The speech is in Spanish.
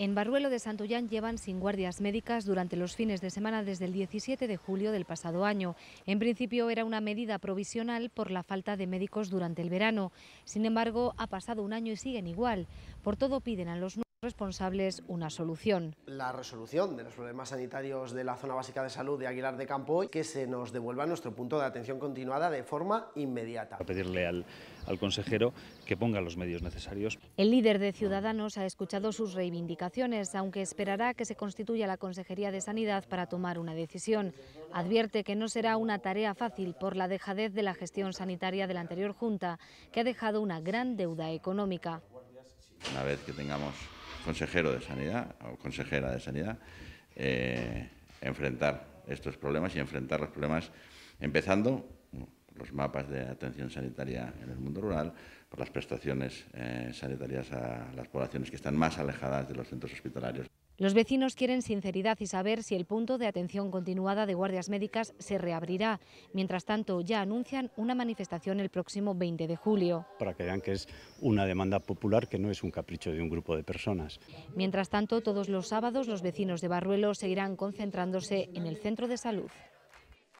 En Barruelo de Santoyán llevan sin guardias médicas durante los fines de semana desde el 17 de julio del pasado año. En principio era una medida provisional por la falta de médicos durante el verano. Sin embargo, ha pasado un año y siguen igual. Por todo piden a los responsables una solución. La resolución de los problemas sanitarios de la zona básica de salud de Aguilar de Campo que se nos devuelva nuestro punto de atención continuada de forma inmediata. A pedirle al, al consejero que ponga los medios necesarios. El líder de Ciudadanos ha escuchado sus reivindicaciones, aunque esperará que se constituya la Consejería de Sanidad para tomar una decisión. Advierte que no será una tarea fácil por la dejadez de la gestión sanitaria de la anterior Junta, que ha dejado una gran deuda económica. Una vez que tengamos consejero de Sanidad o consejera de Sanidad, eh, enfrentar estos problemas y enfrentar los problemas empezando los mapas de atención sanitaria en el mundo rural, por las prestaciones eh, sanitarias a las poblaciones que están más alejadas de los centros hospitalarios. Los vecinos quieren sinceridad y saber si el punto de atención continuada de guardias médicas se reabrirá. Mientras tanto, ya anuncian una manifestación el próximo 20 de julio. Para que vean que es una demanda popular que no es un capricho de un grupo de personas. Mientras tanto, todos los sábados los vecinos de Barruelo seguirán concentrándose en el centro de salud.